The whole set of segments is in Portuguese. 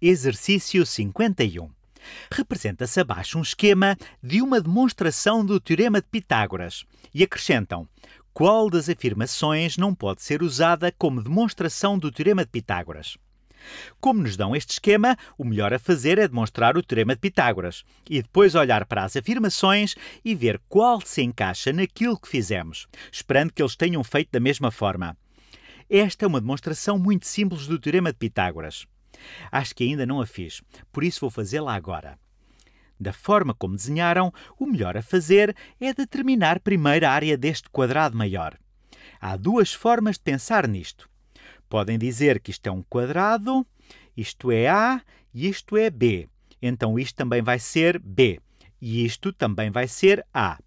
Exercício 51. Representa-se abaixo um esquema de uma demonstração do Teorema de Pitágoras e acrescentam qual das afirmações não pode ser usada como demonstração do Teorema de Pitágoras. Como nos dão este esquema, o melhor a fazer é demonstrar o Teorema de Pitágoras e depois olhar para as afirmações e ver qual se encaixa naquilo que fizemos, esperando que eles tenham feito da mesma forma. Esta é uma demonstração muito simples do Teorema de Pitágoras. Acho que ainda não a fiz, por isso vou fazê-la agora. Da forma como desenharam, o melhor a fazer é determinar primeiro a área deste quadrado maior. Há duas formas de pensar nisto. Podem dizer que isto é um quadrado, isto é A e isto é B. Então isto também vai ser B e isto também vai ser A.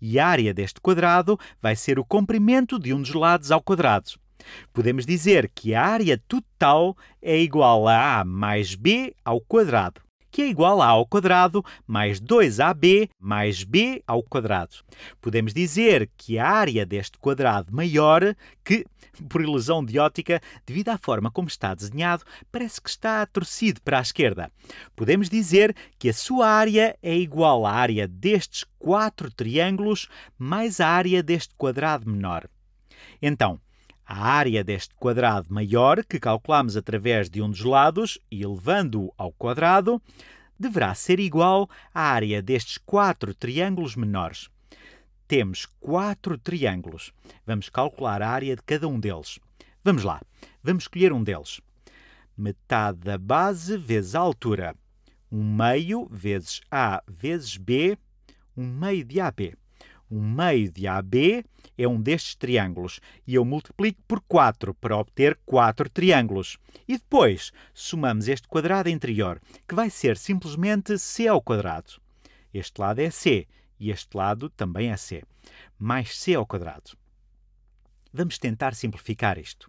E a área deste quadrado vai ser o comprimento de um dos lados ao quadrado. Podemos dizer que a área total é igual a a mais b ao quadrado, que é igual a a ao quadrado mais 2ab mais b ao quadrado. Podemos dizer que a área deste quadrado maior, que, por ilusão de ótica, devido à forma como está desenhado, parece que está torcido para a esquerda. Podemos dizer que a sua área é igual à área destes quatro triângulos mais a área deste quadrado menor. Então, a área deste quadrado maior, que calculamos através de um dos lados e elevando-o ao quadrado, deverá ser igual à área destes quatro triângulos menores. Temos quatro triângulos. Vamos calcular a área de cada um deles. Vamos lá, vamos escolher um deles. Metade da base vezes a altura. 1 um meio vezes A vezes B, 1 um meio de AB. Um meio de AB é um destes triângulos e eu multiplico por 4 para obter 4 triângulos. E depois somamos este quadrado interior, que vai ser simplesmente C ao quadrado. Este lado é C e este lado também é C. Mais C ao quadrado. Vamos tentar simplificar isto.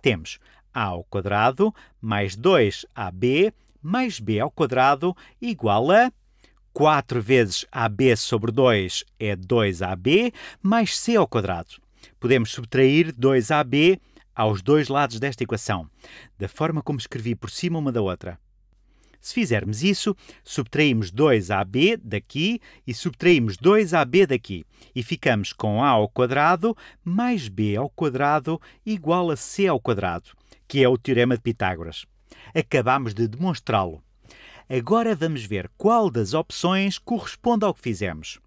Temos A ao quadrado mais 2AB mais B ao quadrado igual a 4 vezes AB sobre 2 é 2AB mais C ao quadrado. Podemos subtrair 2AB aos dois lados desta equação, da forma como escrevi por cima uma da outra. Se fizermos isso, subtraímos 2AB daqui e subtraímos 2AB daqui e ficamos com A ao quadrado mais B ao quadrado igual a C ao quadrado, que é o teorema de Pitágoras. Acabamos de demonstrá-lo. Agora vamos ver qual das opções corresponde ao que fizemos.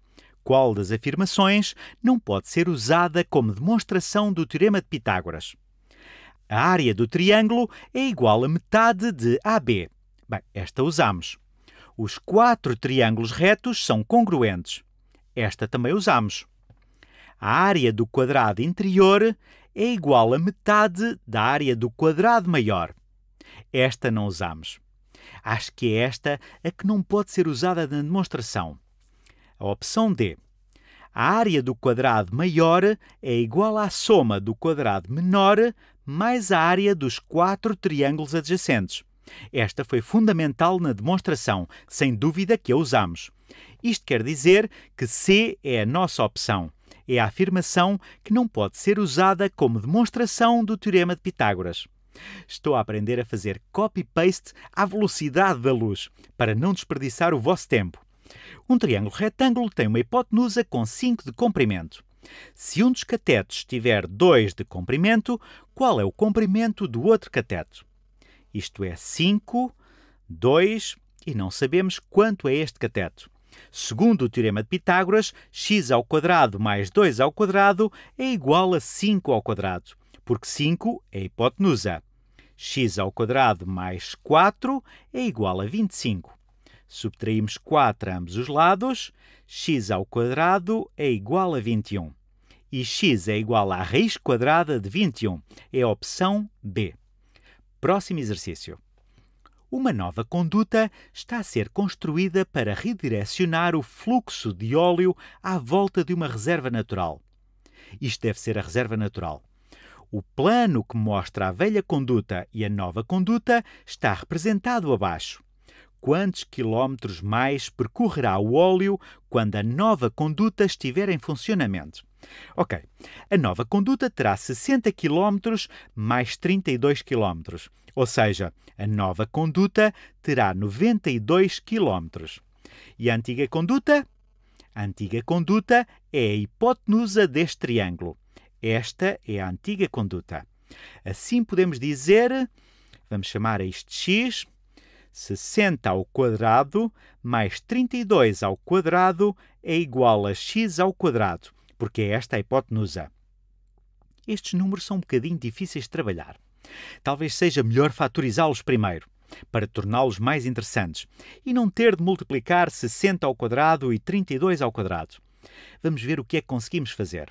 Qual das afirmações não pode ser usada como demonstração do Teorema de Pitágoras? A área do triângulo é igual a metade de AB. Bem, esta usamos. Os quatro triângulos retos são congruentes. Esta também usamos. A área do quadrado interior é igual a metade da área do quadrado maior. Esta não usamos. Acho que é esta a que não pode ser usada na demonstração. A opção D. A área do quadrado maior é igual à soma do quadrado menor mais a área dos quatro triângulos adjacentes. Esta foi fundamental na demonstração, sem dúvida que a usamos. Isto quer dizer que C é a nossa opção. É a afirmação que não pode ser usada como demonstração do Teorema de Pitágoras. Estou a aprender a fazer copy-paste à velocidade da luz, para não desperdiçar o vosso tempo. Um triângulo retângulo tem uma hipotenusa com 5 de comprimento. Se um dos catetos tiver 2 de comprimento, qual é o comprimento do outro cateto? Isto é 5, 2 e não sabemos quanto é este cateto. Segundo o teorema de Pitágoras, x ao quadrado mais 2 ao quadrado é igual a 5 ao quadrado, porque 5 é hipotenusa x ao quadrado mais 4 é igual a 25. Subtraímos 4 a ambos os lados, x ao quadrado é igual a 21. E x é igual à raiz quadrada de 21. É a opção B. Próximo exercício. Uma nova conduta está a ser construída para redirecionar o fluxo de óleo à volta de uma reserva natural. Isto deve ser a reserva natural. O plano que mostra a velha conduta e a nova conduta está representado abaixo. Quantos quilómetros mais percorrerá o óleo quando a nova conduta estiver em funcionamento? Ok, a nova conduta terá 60 km mais 32 km, ou seja, a nova conduta terá 92 km. E a antiga conduta? A antiga conduta é a hipotenusa deste triângulo. Esta é a antiga conduta. Assim podemos dizer, vamos chamar a isto x, 60 ao quadrado mais 32 ao quadrado é igual a x ao quadrado, porque é esta a hipotenusa. Estes números são um bocadinho difíceis de trabalhar. Talvez seja melhor fatorizá-los primeiro, para torná-los mais interessantes, e não ter de multiplicar 60 ao quadrado e 32 ao quadrado. Vamos ver o que é que conseguimos fazer.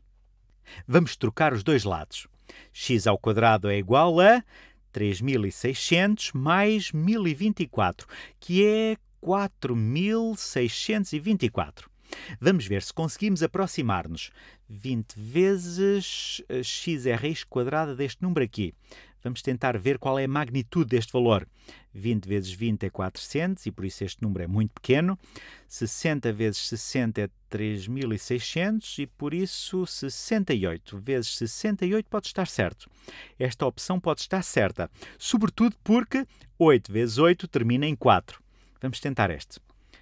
Vamos trocar os dois lados. x ao quadrado é igual a 3600 mais 1024, que é 4624. Vamos ver se conseguimos aproximar-nos. 20 vezes eh, x é raiz quadrada deste número aqui. Vamos tentar ver qual é a magnitude deste valor. 20 vezes 20 é 400 e por isso este número é muito pequeno. 60 vezes 60 é 3600 e por isso 68 vezes 68 pode estar certo. Esta opção pode estar certa, sobretudo porque 8 vezes 8 termina em 4. Vamos tentar este.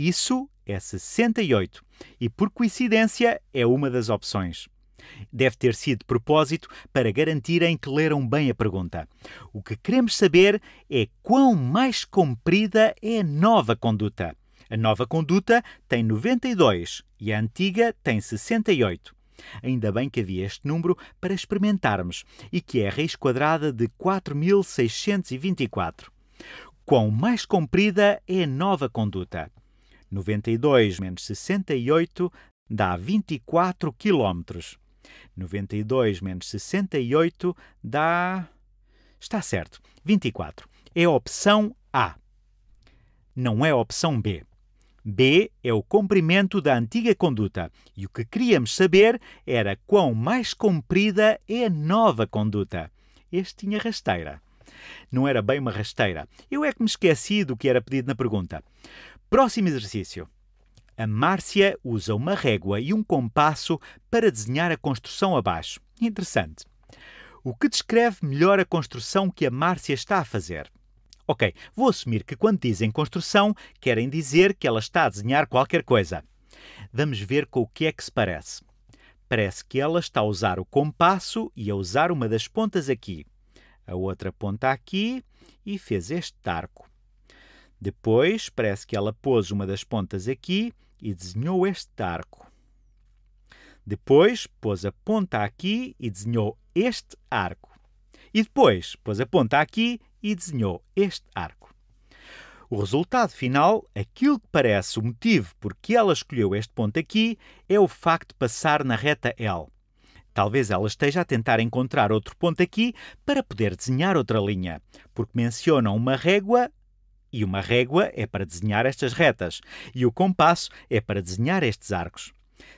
Isso é 68 e, por coincidência, é uma das opções. Deve ter sido de propósito para garantirem que leram bem a pergunta. O que queremos saber é quão mais comprida é a nova conduta. A nova conduta tem 92 e a antiga tem 68. Ainda bem que havia este número para experimentarmos e que é a raiz quadrada de 4624. Quão mais comprida é a nova conduta? 92 menos 68 dá 24 quilómetros. 92 menos 68 dá. Está certo, 24. É a opção A. Não é a opção B. B é o comprimento da antiga conduta e o que queríamos saber era quão mais comprida é a nova conduta. Este tinha rasteira. Não era bem uma rasteira. Eu é que me esqueci do que era pedido na pergunta. Próximo exercício. A Márcia usa uma régua e um compasso para desenhar a construção abaixo. Interessante. O que descreve melhor a construção que a Márcia está a fazer? Ok, vou assumir que quando dizem construção, querem dizer que ela está a desenhar qualquer coisa. Vamos ver com o que é que se parece. Parece que ela está a usar o compasso e a usar uma das pontas aqui, a outra ponta aqui e fez este arco. Depois, parece que ela pôs uma das pontas aqui e desenhou este arco. Depois, pôs a ponta aqui e desenhou este arco. E depois, pôs a ponta aqui e desenhou este arco. O resultado final, aquilo que parece o motivo por que ela escolheu este ponto aqui, é o facto de passar na reta L. Talvez ela esteja a tentar encontrar outro ponto aqui para poder desenhar outra linha, porque menciona uma régua e uma régua é para desenhar estas retas, e o compasso é para desenhar estes arcos.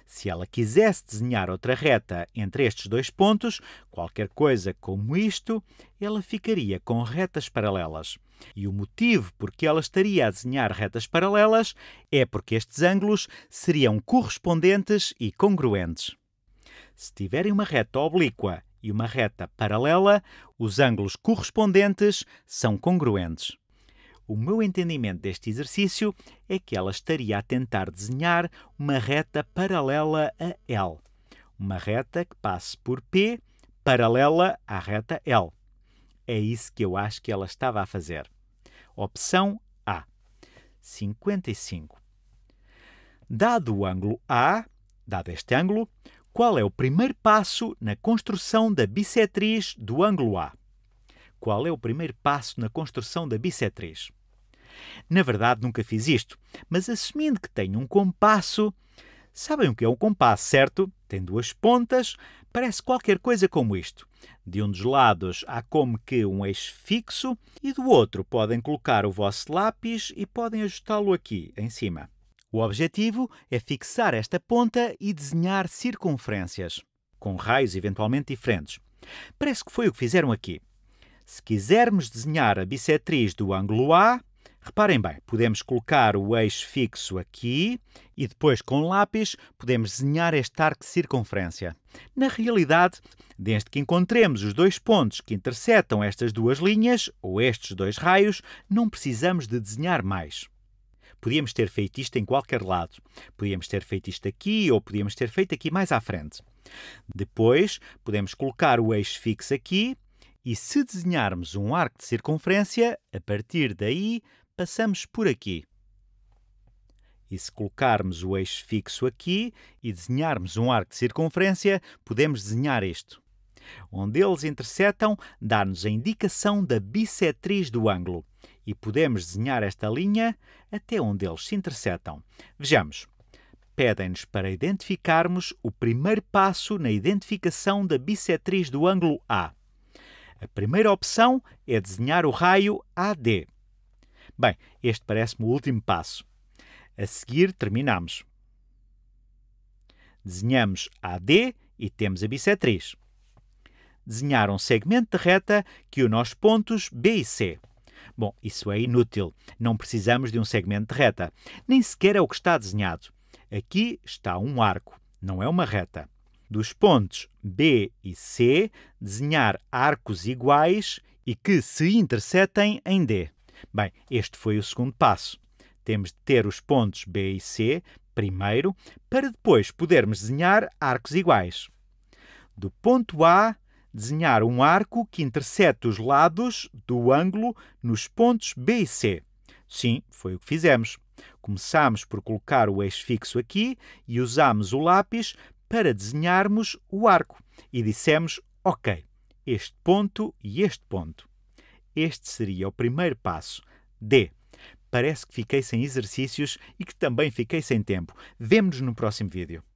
Se ela quisesse desenhar outra reta entre estes dois pontos, qualquer coisa como isto, ela ficaria com retas paralelas. E o motivo por que ela estaria a desenhar retas paralelas é porque estes ângulos seriam correspondentes e congruentes. Se tiverem uma reta oblíqua e uma reta paralela, os ângulos correspondentes são congruentes. O meu entendimento deste exercício é que ela estaria a tentar desenhar uma reta paralela a L. Uma reta que passe por P paralela à reta L. É isso que eu acho que ela estava a fazer. Opção A. 55. Dado o ângulo A, dado este ângulo, qual é o primeiro passo na construção da bissetriz do ângulo A? Qual é o primeiro passo na construção da bissetriz? Na verdade, nunca fiz isto, mas assumindo que tenho um compasso. Sabem o que é um compasso, certo? Tem duas pontas, parece qualquer coisa como isto. De um dos lados há como que um eixo fixo e do outro podem colocar o vosso lápis e podem ajustá-lo aqui, em cima. O objetivo é fixar esta ponta e desenhar circunferências, com raios eventualmente diferentes. Parece que foi o que fizeram aqui. Se quisermos desenhar a bissetriz do ângulo A, Reparem bem, podemos colocar o eixo fixo aqui e depois com lápis podemos desenhar este arco de circunferência. Na realidade, desde que encontremos os dois pontos que interceptam estas duas linhas, ou estes dois raios, não precisamos de desenhar mais. Podíamos ter feito isto em qualquer lado. Podíamos ter feito isto aqui ou podíamos ter feito aqui mais à frente. Depois, podemos colocar o eixo fixo aqui e se desenharmos um arco de circunferência, a partir daí passamos por aqui. E se colocarmos o eixo fixo aqui e desenharmos um arco de circunferência, podemos desenhar isto. Onde eles intersetam, dá-nos a indicação da bissetriz do ângulo. E podemos desenhar esta linha até onde eles se intersetam. Vejamos. Pedem-nos para identificarmos o primeiro passo na identificação da bissetriz do ângulo A. A primeira opção é desenhar o raio AD. Bem, este parece-me o último passo. A seguir, terminamos. Desenhamos AD e temos a bissetriz. Desenhar um segmento de reta que une os pontos B e C. Bom, isso é inútil. Não precisamos de um segmento de reta. Nem sequer é o que está desenhado. Aqui está um arco, não é uma reta. Dos pontos B e C, desenhar arcos iguais e que se intersetem em D. Bem, este foi o segundo passo. Temos de ter os pontos B e C primeiro, para depois podermos desenhar arcos iguais. Do ponto A, desenhar um arco que intercepte os lados do ângulo nos pontos B e C. Sim, foi o que fizemos. Começámos por colocar o eixo fixo aqui e usámos o lápis para desenharmos o arco. E dissemos, ok, este ponto e este ponto. Este seria o primeiro passo. D. Parece que fiquei sem exercícios e que também fiquei sem tempo. Vemo-nos no próximo vídeo.